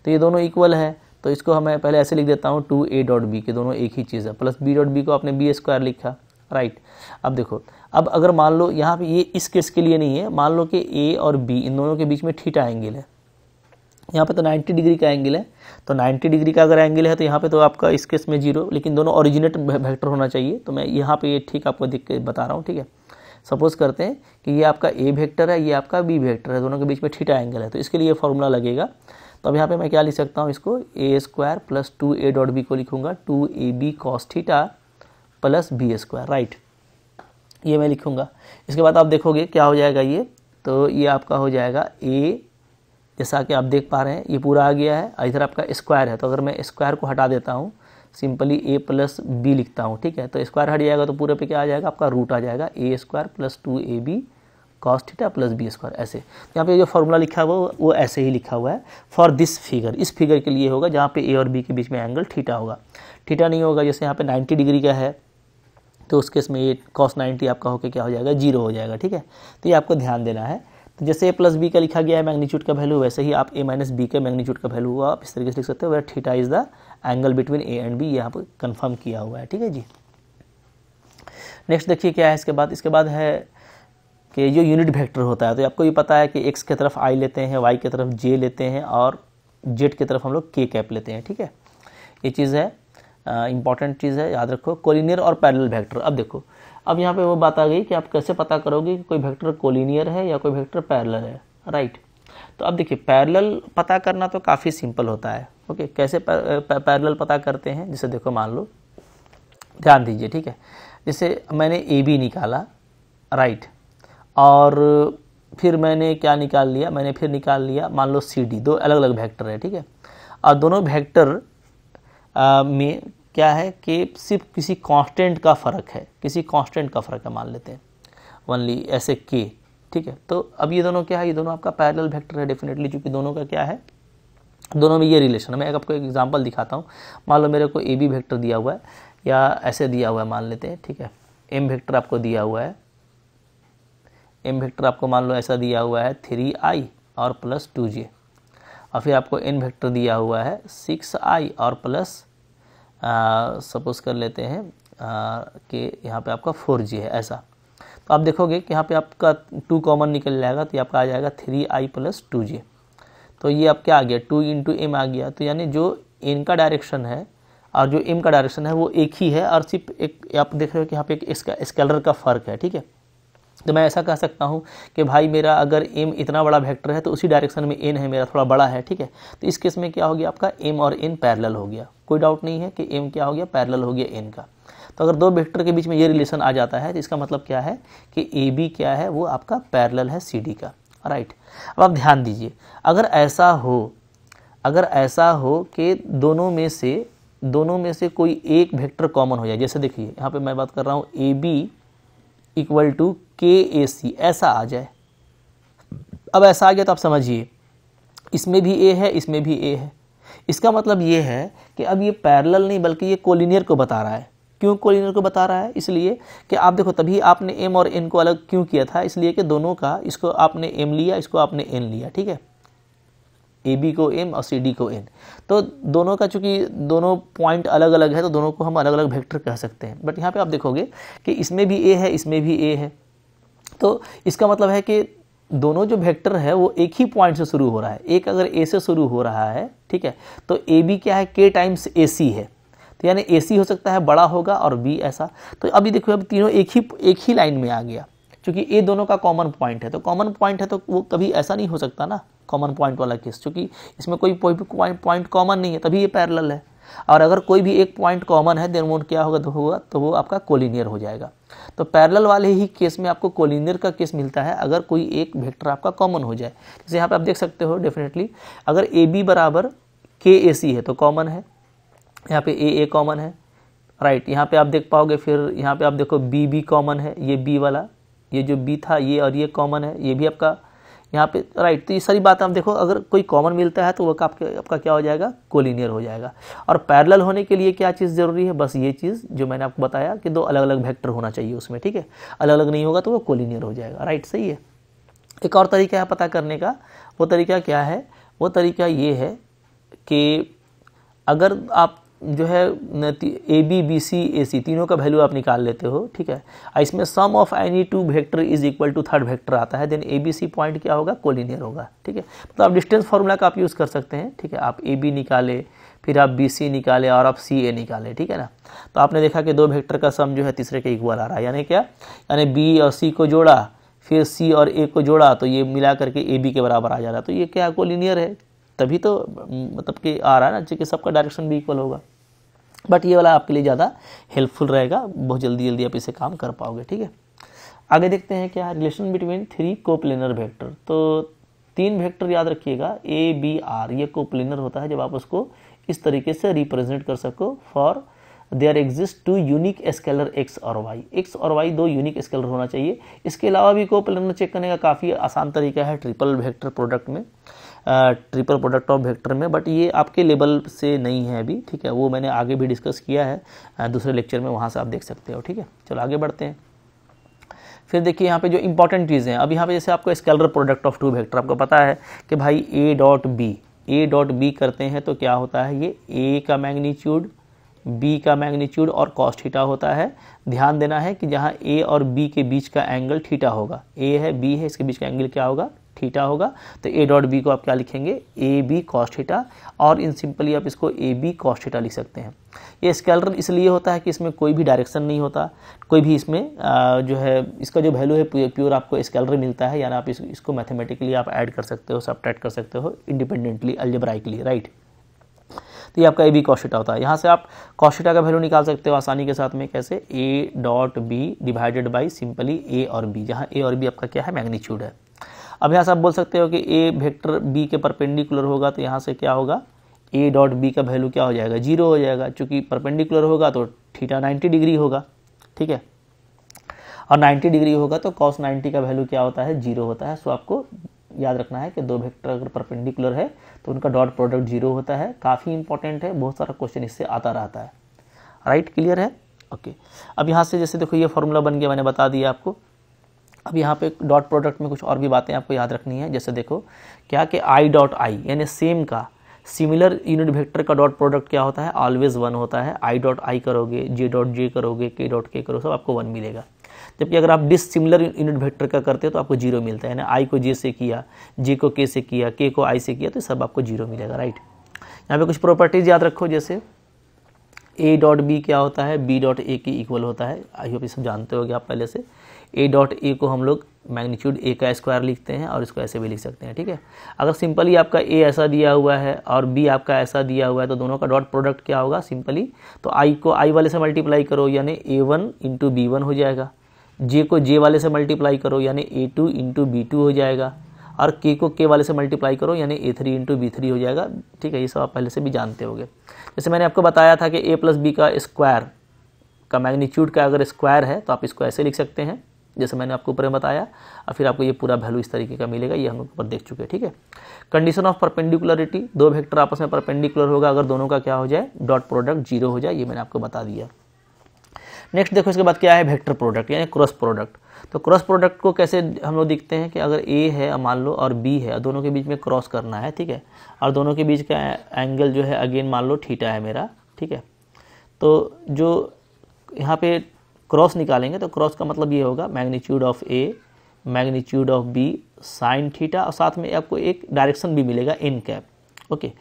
तो ये दोनों इक्वल है तो इसको हमें पहले ऐसे लिख देता हूँ टू ए डॉट बी के दोनों एक ही चीज़ है प्लस बी डॉट बी को आपने बी स्क्वायर लिखा राइट अब देखो अब अगर मान लो यहाँ पे ये इस केस के लिए नहीं है मान लो कि ए और बी इन दोनों के बीच में ठीठा एंगल है यहाँ पे तो 90 डिग्री का एंगल है तो 90 डिग्री का अगर एंगल है तो यहाँ पे तो आपका इस केस में जीरो लेकिन दोनों ओरिजिनेट वेक्टर होना चाहिए तो मैं यहाँ पे ये ठीक आपको दिख के बता रहा हूँ ठीक है सपोज़ करते हैं कि ये आपका ए वेक्टर है ये आपका बी वेक्टर है दोनों के बीच में ठीठा एंगल है तो इसके लिए फॉर्मूला लगेगा तो अब यहाँ पे मैं क्या लिख सकता हूँ इसको A square plus two A dot B को लिखूंगा two A B cos theta plus B square right ये मैं लिखूंगा इसके बाद आप देखोगे क्या हो जाएगा ये तो ये आपका हो जाएगा ए जैसा कि आप देख पा रहे हैं ये पूरा आ गया है इधर आपका स्क्वायर है तो अगर मैं स्क्वायर को हटा देता हूँ सिंपली ए प्लस बी लिखता हूँ ठीक है तो स्क्वायर हट जाएगा तो पूरे पे क्या आ जाएगा आपका रूट आ जाएगा A square plus two A B cos theta plus B square ऐसे यहाँ पे जो फॉर्मूला लिखा हुआ वो ऐसे ही लिखा हुआ है फॉर दिस फिगर इस फिगर के लिए होगा जहाँ पे ए और बी के बीच में एंगल थीटा होगा थीटा नहीं होगा जैसे यहाँ पे 90 डिग्री का है तो उस केस में ये कॉस 90 आपका होकर क्या हो जाएगा जीरो हो जाएगा ठीक है तो ये आपको ध्यान देना है तो जैसे ए प्लस बी का लिखा गया है मैग्नीट्यूड का वैल्यू वैसे ही आप ए माइनस बी का मैग्नीट्यूड का वैल्यू आप इस तरीके से लिख सकते हो वह theta is the angle between A and B यहाँ पर कन्फर्म किया हुआ है ठीक है जी नेक्स्ट देखिए क्या है इसके बाद इसके बाद है कि जो यूनिट वेक्टर होता है तो आपको ये पता है कि एक्स की तरफ आई लेते हैं वाई की तरफ जे लेते हैं और जेड की तरफ हम लोग के कैप लेते हैं ठीक है ये चीज़ है इंपॉर्टेंट चीज़ है याद रखो कोलिनियर और पैरेलल वेक्टर अब देखो अब यहाँ पे वो बात आ गई कि आप कैसे पता करोगे कि कोई वेक्टर कोलिनियर है या कोई वेक्टर पैरेलल है राइट तो अब देखिए पैरेलल पता करना तो काफ़ी सिंपल होता है ओके कैसे पैरेलल पता करते हैं जैसे देखो मान लो ध्यान दीजिए ठीक है जैसे मैंने ए बी निकाला राइट और फिर मैंने क्या निकाल लिया मैंने फिर निकाल लिया मान लो सी डी दो अलग अलग वेक्टर है ठीक है और दोनों वेक्टर में क्या है कि सिर्फ किसी कांस्टेंट का फ़र्क है किसी कांस्टेंट का फ़र्क है मान लेते हैं ओनली ऐसे के ठीक है तो अब ये दोनों क्या है ये दोनों आपका पैरेलल वेक्टर है डेफिनेटली चूँकि दोनों का क्या है दोनों में ये रिलेशन है मैं आपको एक एग्जांपल दिखाता हूँ मान लो मेरे को ए बी वेक्टर दिया हुआ है या ऐसे दिया हुआ है मान लेते हैं ठीक है एम वेक्टर आपको दिया हुआ है एम वेक्टर आपको मान लो ऐसा दिया हुआ है थ्री आई और प्लस टू जे और फिर आपको एन वेक्टर दिया हुआ है सिक्स आई और प्लस सपोज कर लेते हैं कि यहाँ पे आपका फोर जी है ऐसा तो आप देखोगे कि यहाँ पे आपका टू कॉमन निकल जाएगा तो ये आपका आ जाएगा three I plus two J तो ये आप क्या आ गया टू इंटू एम आ गया तो यानी जो एन का डायरेक्शन है और जो एम का डायरेक्शन है वो एक ही है और सिर्फ एक आप देख रहे हो कि यहाँ पे एक इसका स्केलर का फ़र्क है ठीक है तो मैं ऐसा कह सकता हूँ कि भाई मेरा अगर एम इतना बड़ा वेक्टर है तो उसी डायरेक्शन में एन है मेरा थोड़ा बड़ा है ठीक है तो इस केस में क्या हो गया आपका एम और एन पैरेलल हो गया कोई डाउट नहीं है कि एम क्या हो गया पैरेलल हो गया एन का तो अगर दो वेक्टर के बीच में ये रिलेशन आ जाता है तो इसका मतलब क्या है कि ए बी क्या है वो आपका पैरेलल है सी डी का राइट अब आप ध्यान दीजिए अगर ऐसा हो अगर ऐसा हो कि दोनों में से दोनों में से कोई एक वेक्टर कॉमन हो जाए जैसे देखिए यहाँ पे मैं बात कर रहा हूँ ए बी इक्वल टू के ए सी ऐसा आ जाए अब ऐसा आ गया तो आप समझिए इसमें भी ए है इसमें भी ए है इसका मतलब ये है कि अब ये पैरेलल नहीं बल्कि ये कोलिनियर को बता रहा है क्यों कोलिनियर को बता रहा है इसलिए कि आप देखो तभी आपने एम और एन को अलग क्यों किया था इसलिए कि दोनों का इसको आपने एम लिया इसको आपने एन लिया ठीक है ए बी को एम और सी डी को एन तो दोनों का चूंकि दोनों पॉइंट अलग अलग है तो दोनों को हम अलग अलग वेक्टर कह सकते हैं बट यहाँ पे आप देखोगे कि इसमें भी ए है इसमें भी ए है तो इसका मतलब है कि दोनों जो वेक्टर है वो एक ही पॉइंट से शुरू हो रहा है एक अगर ए से शुरू हो रहा है ठीक है तो ए बी क्या है के टाइम्स ए सी है तो यानी ए सी हो सकता है बड़ा होगा और बी ऐसा तो अभी देखो अब तीनों एक ही एक ही लाइन में आ गया क्योंकि ये दोनों का कॉमन पॉइंट है तो कॉमन पॉइंट है तो वो कभी ऐसा नहीं हो सकता ना कॉमन पॉइंट वाला केस क्योंकि इसमें कोई पॉइंट कॉमन नहीं है तभी ये पैरल है और अगर कोई भी एक पॉइंट कॉमन है देन वो क्या होगा तो होगा तो वो आपका कोलिनियर हो जाएगा तो पैरेलल वाले ही केस में आपको कोलिनियर का केस मिलता है अगर कोई एक वेक्टर आपका कॉमन हो जाए जैसे यहाँ पर आप देख सकते हो डेफिनेटली अगर ए बी बराबर के ए सी है तो कॉमन है यहाँ पे ए ए कॉमन है राइट यहाँ पे आप देख पाओगे फिर यहाँ पे आप देखो बी बी कॉमन है ये बी वाला ये जो बी था ये और ये कॉमन है ये भी आपका यहाँ पे राइट तो ये सारी बात आप देखो अगर कोई कॉमन मिलता है तो वह आपके आपका क्या हो जाएगा कोलिनियर हो जाएगा और पैरेलल होने के लिए क्या चीज़ ज़रूरी है बस ये चीज़ जो मैंने आपको बताया कि दो अलग अलग वेक्टर होना चाहिए उसमें ठीक है अलग अलग नहीं होगा तो वो कोलिनियर हो जाएगा राइट सही है एक और तरीका है पता करने का वो तरीका क्या है वो तरीका ये है कि अगर आप जो है ए बी बी सी ए सी तीनों का वैल्यू आप निकाल लेते हो ठीक है इसमें sum of any two vector is equal to third vector आता है then A B C point क्या होगा कोलिनियर होगा ठीक है मतलब आप डिस्टेंस फार्मूला का आप यूज़ कर सकते हैं ठीक है आप ए बी निकाले फिर आप बी सी निकाले और आप सी ए निकाले ठीक है ना तो आपने देखा कि दो वेक्टर का सम जो है तीसरे के इक्वल आ रहा है यानी क्या यानी बी और सी को जोड़ा फिर सी और ए को जोड़ा तो ये मिला करके ए बी के बराबर आ जा रहा है तो ये क्या कोलिनियर है तभी तो मतलब कि आ रहा है ना चूँकि सबका डायरेक्शन भी इक्वल होगा बट ये वाला आपके लिए ज़्यादा हेल्पफुल रहेगा बहुत जल्दी जल्दी आप इसे काम कर पाओगे ठीक है आगे देखते हैं क्या relation between three coplanar vector तो तीन वेक्टर याद रखिएगा ए बी आर ये कोप्लेनर होता है जब आप उसको इस तरीके से रिप्रेजेंट कर सको for there exist two unique scalar X और वाई एक्स और वाई दो यूनिक स्केलर होना चाहिए इसके अलावा भी कोप्लेनर चेक करने का काफ़ी आसान तरीका है ट्रिपल वेक्टर प्रोडक्ट में ट्रिपल प्रोडक्ट ऑफ वेक्टर में बट ये आपके लेवल से नहीं है अभी ठीक है वो मैंने आगे भी डिस्कस किया है दूसरे लेक्चर में वहाँ से आप देख सकते हो ठीक है चलो आगे बढ़ते हैं फिर देखिए यहाँ पे जो इंपॉर्टेंट चीज़ें हैं अब यहाँ पे जैसे आपको scalar product of two vector आपको पता है कि भाई A dot B A dot B करते हैं तो क्या होता है ये ए का मैग्नीट्यूड बी का मैग्नीट्यूड और कॉस्ट थीटा होता है ध्यान देना है कि जहाँ ए और बी के बीच का एंगल थीटा होगा ए है बी है इसके बीच का एंगल क्या होगा थीटा होगा तो ए डॉट बी को आप क्या लिखेंगे ए बी कॉस्ट थीटा और इन सिंपली आप इसको ए बी कॉस्ट थीटा लिख सकते हैं ये स्केलर इसलिए होता है कि इसमें कोई भी डायरेक्शन नहीं होता कोई भी इसमें जो है इसका जो वैल्यू है प्योर आपको स्केलर मिलता है यानी आप इस, इसको मैथमेटिकली आप ऐड कर सकते हो सब्ट्रैक्ट कर सकते हो इंडिपेंडेंटली अल्जेब्राइकली राइट तो ये आपका ए बी कॉशिटा होता है यहाँ से आप कॉशिटा का वैल्यू निकाल सकते हो आसानी के साथ में कैसे A dot B divided by simply A और बी जहाँ ए और बी आपका क्या है मैग्नीच्यूड है अब यहाँ से आप बोल सकते हो कि ए वेक्टर बी के परपेंडिकुलर होगा तो यहाँ से क्या होगा ए डॉट बी का वैल्यू क्या हो जाएगा जीरो हो जाएगा चूँकि परपेंडिकुलर होगा तो थीटा 90 डिग्री होगा ठीक है और 90 डिग्री होगा तो कॉस 90 का वैल्यू क्या होता है जीरो होता है सो आपको याद रखना है कि दो वेक्टर अगर परपेंडिकुलर है तो उनका डॉट प्रोडक्ट जीरो होता है काफ़ी इंपॉर्टेंट है बहुत सारा क्वेश्चन इससे आता रहता है राइट क्लियर है ओके अब यहाँ से जैसे देखो ये फॉर्मूला बन गया मैंने बता दिया आपको अब यहाँ पे डॉट प्रोडक्ट में कुछ और भी बातें आपको याद रखनी है जैसे देखो क्या कि आई डॉट आई यानी सेम का सिमिलर यूनिट वेक्टर का डॉट प्रोडक्ट क्या होता है ऑलवेज वन होता है आई डॉट आई करोगे जे डॉट जे करोगे के डॉट के करोगे सब आपको वन मिलेगा जबकि अगर आप डिसिमिलर यूनिट वेक्टर का करते हो तो आपको जीरो मिलता है यानी आई को जे से किया जे को के से किया के को आई से किया तो सब आपको जीरो मिलेगा राइट यहाँ पे कुछ प्रॉपर्टीज याद रखो जैसे ए डॉट बी क्या होता है बी डॉट ए के इक्वल होता है आई होप ये सब जानते हो आप पहले से ए डॉट ए को हम लोग मैग्नीट्यूड ए का स्क्वायर लिखते हैं और इसको ऐसे भी लिख सकते हैं ठीक है अगर सिंपली आपका ए ऐसा दिया हुआ है और बी आपका ऐसा दिया हुआ है तो दोनों का डॉट प्रोडक्ट क्या होगा सिंपली तो आई को आई वाले से मल्टीप्लाई करो यानी A one into B one हो जाएगा जे को जे वाले से मल्टीप्लाई करो यानी A two into B two हो जाएगा और के को के वाले से मल्टीप्लाई करो यानी A three into B three हो जाएगा ठीक है ये सब आप पहले से भी जानते होंगे जैसे मैंने आपको बताया था कि ए प्लस बी का स्क्वायर का मैग्नीट्यूड का अगर स्क्वायर है तो आप इसको ऐसे लिख सकते हैं जैसे मैंने आपको ऊपर में बताया और फिर आपको ये पूरा वैल्यू इस तरीके का मिलेगा ये हम लोग ऊपर देख चुके हैं ठीक है कंडीशन ऑफ परपेंडिकुलरिटी दो वेक्टर आपस में परपेंडिकुलर होगा अगर दोनों का क्या हो जाए डॉट प्रोडक्ट जीरो हो जाए ये मैंने आपको बता दिया नेक्स्ट देखो इसके बाद क्या है वेक्टर प्रोडक्ट यानी क्रॉस प्रोडक्ट तो क्रॉस प्रोडक्ट को कैसे हम लोग देखते हैं कि अगर ए है मान लो और बी है दोनों के बीच में क्रॉस करना है ठीक है और दोनों के बीच का एंगल जो है अगेन मान लो ठीटा है मेरा ठीक है तो जो यहाँ पे क्रॉस निकालेंगे तो क्रॉस का मतलब ये होगा magnitude of A magnitude of B sine theta और साथ में आपको एक डायरेक्शन भी मिलेगा इन कैप ओके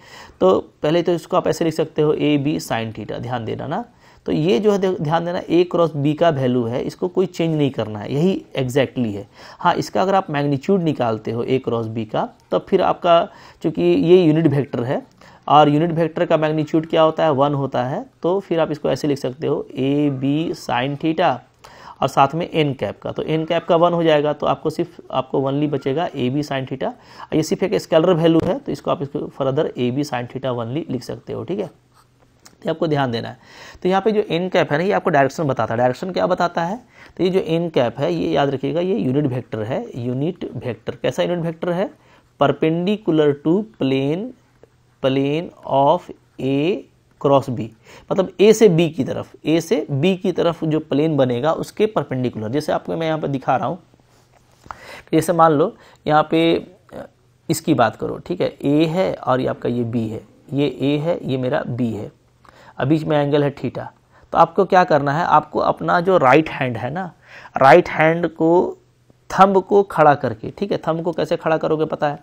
तो पहले तो इसको आप ऐसे लिख सकते हो ए बी साइन थीटा ध्यान देना ना तो ये जो है ध्यान देना ए क्रॉस बी का वैल्यू है इसको कोई चेंज नहीं करना है यही एग्जैक्टली exactly है हाँ इसका अगर आप मैग्नीट्यूड निकालते हो ए क्रॉस बी का तो फिर आपका चूँकि ये यूनिट वेक्टर है और यूनिट वेक्टर का मैग्नीट्यूड क्या होता है वन होता है तो फिर आप इसको ऐसे लिख सकते हो ए बी साइन थीटा और साथ में एन कैप का तो एन कैप का वन हो जाएगा तो आपको सिर्फ आपको वनली बचेगा ए बी साइन थीटा और ये सिर्फ एक स्केलर वैल्यू है तो इसको आप इसको further A B sine theta only लिख सकते हो ठीक है तो आपको ध्यान देना है तो यहाँ पे जो एन कैप है ना ये आपको डायरेक्शन बताता है डायरेक्शन क्या बताता है तो ये जो एन कैप है ये याद रखिएगा ये यूनिट वेक्टर है यूनिट वेक्टर कैसा यूनिट वेक्टर है perpendicular to plane plane of A cross B मतलब ए से बी की तरफ ए से बी की तरफ जो प्लेन बनेगा उसके परपेंडिकुलर जैसे आपको मैं यहाँ पर दिखा रहा हूँ जैसे मान लो यहाँ पे इसकी बात करो ठीक है ए है और ये आपका ये बी है ये ए है ये मेरा बी है अभी इसमें एंगल है ठीटा तो आपको क्या करना है आपको अपना जो राइट हैंड है ना राइट हैंड को थंब को खड़ा करके ठीक है थंब को कैसे खड़ा करोगे पता है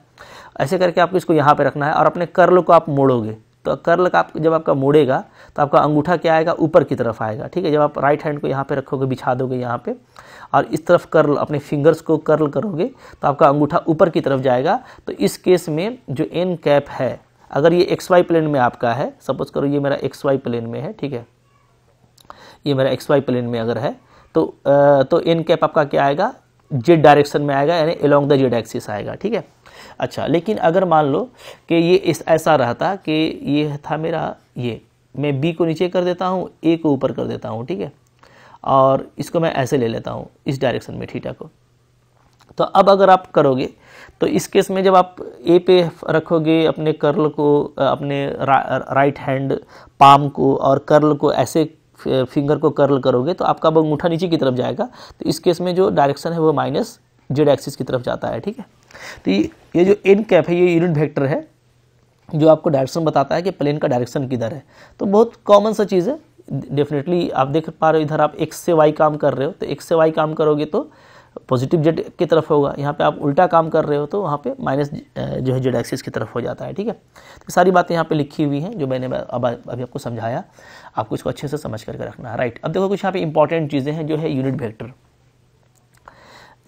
ऐसे करके आपको इसको यहाँ पे रखना है और अपने कर्ल को आप मोड़ोगे तो कर्ल का आप जब आपका मोड़ेगा तो आपका अंगूठा क्या आएगा ऊपर की तरफ आएगा ठीक है जब आप राइट हैंड को यहाँ पे रखोगे बिछा दोगे यहाँ पे और इस तरफ कर्ल अपने फिंगर्स को कर्ल करोगे तो आपका अंगूठा ऊपर की तरफ जाएगा तो इस केस में जो एन कैप है अगर ये एक्स वाई प्लेन में आपका है सपोज करो ये मेरा एक्स वाई प्लेन में है ठीक है ये मेरा एक्स वाई प्लेन में अगर है तो आ, तो एन कैप आपका क्या आएगा जेड डायरेक्शन में आएगा यानी अलॉन्ग द जेड एक्सिस आएगा ठीक है अच्छा लेकिन अगर मान लो कि ये इस ऐसा रहता कि ये था मेरा ये मैं बी को नीचे कर देता हूँ ए को ऊपर कर देता हूँ ठीक है और इसको मैं ऐसे ले लेता हूँ इस डायरेक्शन में ठीटा को तो अब अगर आप करोगे तो इस केस में जब आप ए पे रखोगे अपने कर्ल को अपने रा, राइट हैंड पाम को और कर्ल को ऐसे फिंगर को कर्ल करोगे तो आपका अंगूठा नीचे की तरफ जाएगा तो इस केस में जो डायरेक्शन है वो माइनस जेड एक्सिस की तरफ जाता है ठीक है तो ये जो एन कैप है ये यूनिट वेक्टर है जो आपको डायरेक्शन बताता है कि प्लेन का डायरेक्शन किधर है तो बहुत कॉमन सा चीज़ है डेफिनेटली आप देख पा रहे हो इधर आप एक्स से वाई काम कर रहे हो तो एक्स से वाई काम करोगे तो पॉजिटिव जेड की तरफ होगा यहाँ पे आप उल्टा काम कर रहे हो तो वहाँ पे माइनस जो है जेड एक्सिस की तरफ हो जाता है ठीक है तो सारी बातें यहाँ पे लिखी हुई हैं जो मैंने अब अभी आपको समझाया आपको इसको अच्छे से समझ करके रखना है राइट अब देखो कुछ यहाँ पे इंपॉर्टेंट चीज़ें हैं जो है यूनिट वेक्टर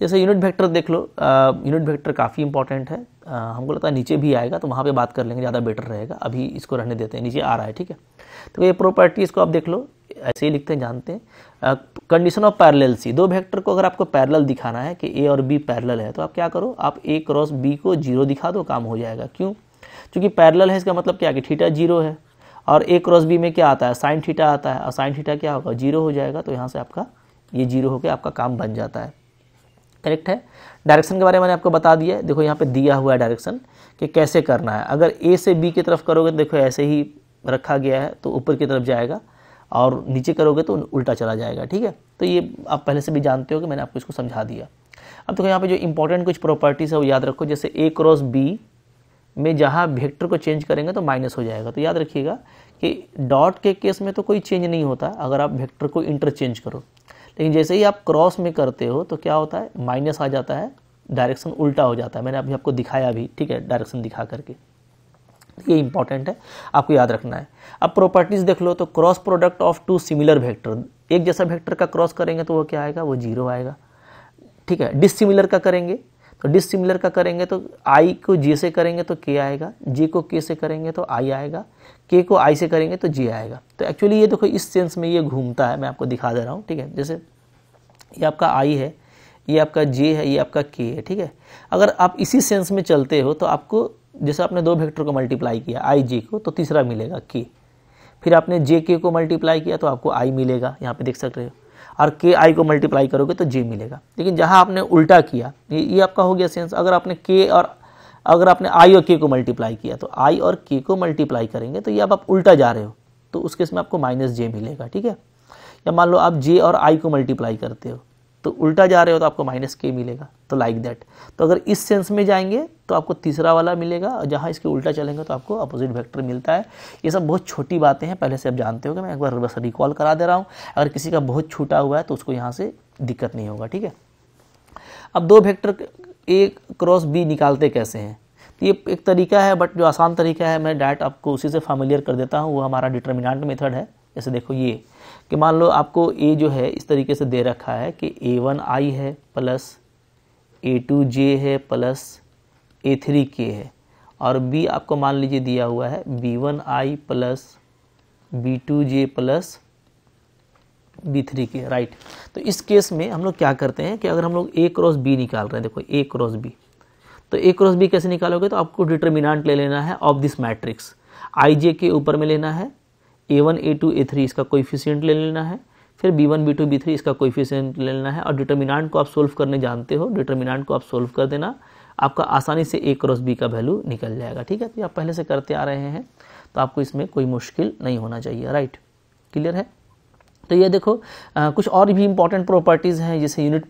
जैसे यूनिट वेक्टर देख लो यूनिट वेक्टर काफ़ी इंपॉर्टेंट है आ, हमको लगता है नीचे भी आएगा तो वहाँ पे बात कर लेंगे ज़्यादा बेटर रहेगा अभी इसको रहने देते हैं नीचे आ रहा है ठीक है तो ये प्रॉपर्टीज़ को आप देख लो ऐसे ही लिखते हैं जानते हैं कंडीशन ऑफ पैरल सी दो वेक्टर को अगर आपको पैरल दिखाना है कि ए और बी पैरल है तो आप क्या करो आप ए क्रॉस बी को जीरो दिखा दो काम हो जाएगा क्यों क्योंकि पैरल है इसका मतलब क्या कि ठीटा जीरो है और ए क्रॉस बी में क्या आता है साइन ठीठा आता है और साइन ठीठा क्या होगा जीरो हो जाएगा तो यहाँ से आपका ये जीरो होकर आपका काम बन जाता है करेक्ट है डायरेक्शन के बारे में मैंने आपको बता दिया है देखो यहाँ पे दिया हुआ है डायरेक्शन कि कैसे करना है अगर ए से बी की तरफ करोगे तो देखो ऐसे ही रखा गया है तो ऊपर की तरफ जाएगा और नीचे करोगे तो उल्टा चला जाएगा ठीक है तो ये आप पहले से भी जानते हो कि मैंने आपको इसको समझा दिया अब देखो यहाँ पे जो इंपॉर्टेंट कुछ प्रॉपर्टीज़ है वो याद रखो जैसे ए क्रॉस बी में जहाँ वेक्टर को चेंज करेंगे तो माइनस हो जाएगा तो याद रखिएगा कि डॉट के केस में तो कोई चेंज नहीं होता अगर आप वेक्टर को इंटरचेंज करो लेकिन जैसे ही आप क्रॉस में करते हो तो क्या होता है माइनस आ जाता है डायरेक्शन उल्टा हो जाता है मैंने अभी आपको दिखाया भी ठीक है डायरेक्शन दिखा करके ये इंपॉर्टेंट है आपको याद रखना है अब प्रॉपर्टीज़ देख लो तो cross product of two similar vector एक जैसा वेक्टर का क्रॉस करेंगे तो वो क्या आएगा वो जीरो आएगा ठीक है डिसिमिलर का करेंगे तो डिसिमिलर का करेंगे तो आई को जे से करेंगे तो के आएगा जे को के से करेंगे तो आई आएगा के को आई से करेंगे तो जे आएगा तो एक्चुअली ये देखो इस सेंस में ये घूमता है मैं आपको दिखा दे रहा हूँ ठीक है जैसे ये आपका आई है ये आपका जे है ये आपका के है ठीक है अगर आप इसी सेंस में चलते हो तो आपको जैसे आपने दो वेक्टर को मल्टीप्लाई किया आई जे को तो तीसरा मिलेगा के फिर आपने जे के को मल्टीप्लाई किया तो आपको आई मिलेगा यहाँ पे देख सकते हो और के आई को मल्टीप्लाई करोगे तो जे मिलेगा लेकिन जहाँ आपने उल्टा किया ये, ये आपका हो गया सेंस अगर आपने के और अगर आपने आई और के को मल्टीप्लाई किया तो आई और के को मल्टीप्लाई करेंगे तो ये अब आप उल्टा जा रहे हो तो उस केस में आपको माइनस जे मिलेगा ठीक है या मान लो आप जे और आई को मल्टीप्लाई करते हो तो उल्टा जा रहे हो तो आपको माइनस के मिलेगा तो लाइक like दैट तो अगर इस सेंस में जाएंगे तो आपको तीसरा वाला मिलेगा और जहाँ इसके उल्टा चलेंगे तो आपको अपोजिट वेक्टर मिलता है ये सब बहुत छोटी बातें हैं पहले से आप जानते हो कि मैं एक बार बस रिकॉल करा दे रहा हूँ अगर किसी का बहुत छूटा हुआ है तो उसको यहाँ से दिक्कत नहीं होगा ठीक है अब दो वैक्टर ए क्रॉस बी निकालते कैसे हैं तो ये एक तरीका है बट जो आसान तरीका है मैं डायरेक्ट आपको उसी से फैमिलियर कर देता हूँ वो हमारा डिटर्मिनाट मेथड है जैसे देखो ये कि मान लो आपको ए जो है इस तरीके से दे रखा है कि ए वन आई है प्लस ए टू जे है प्लस ए थ्री के है और बी आपको मान लीजिए दिया हुआ है B one I plus B two J plus B three K right तो इस केस में हम लोग क्या करते हैं कि अगर हम लोग ए क्रॉस बी निकाल रहे हैं देखो ए क्रॉस बी तो ए क्रॉस बी कैसे निकालोगे तो आपको डिटर्मिनाट ले लेना है of this matrix I J K ऊपर में लेना है A one A two A three इसका कोइफिशियंट ले लेना है फिर B one B two B three इसका कोइफिशियंट ले लेना है और डिटर्मिनांट को आप सोल्व करने जानते हो डिटर्मिनाट को आप सोल्व कर देना आपका आसानी से ए क्रॉस बी का वैल्यू निकल जाएगा ठीक है तो आप पहले से करते आ रहे हैं तो आपको इसमें कोई मुश्किल नहीं होना चाहिए राइट क्लियर है तो ये देखो आ, कुछ और भी इम्पॉर्टेंट प्रॉपर्टीज़ हैं जैसे यूनिट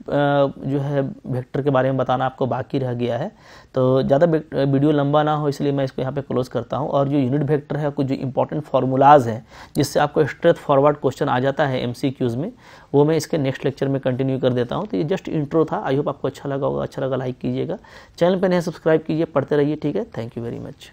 जो है वेक्टर के बारे में बताना आपको बाकी रह गया है तो ज़्यादा वीडियो लंबा ना हो इसलिए मैं इसको यहाँ पे क्लोज करता हूँ और जो यूनिट वेक्टर है कुछ जो इम्पॉर्टेंट फार्मूलाज हैं जिससे आपको स्ट्रेट फॉरवर्ड क्वेश्चन आ जाता है एम में वो मैं इसके नेक्स्ट लेक्चर में कंटिन्यू कर देता हूँ तो ये जस्ट इंट्रो था आई होप आपको अच्छा लगा होगा अच्छा लगा लाइक कीजिएगा चैनल पर नहीं सब्सक्राइब कीजिए पढ़ते रहिए ठीक है थैंक यू वेरी मच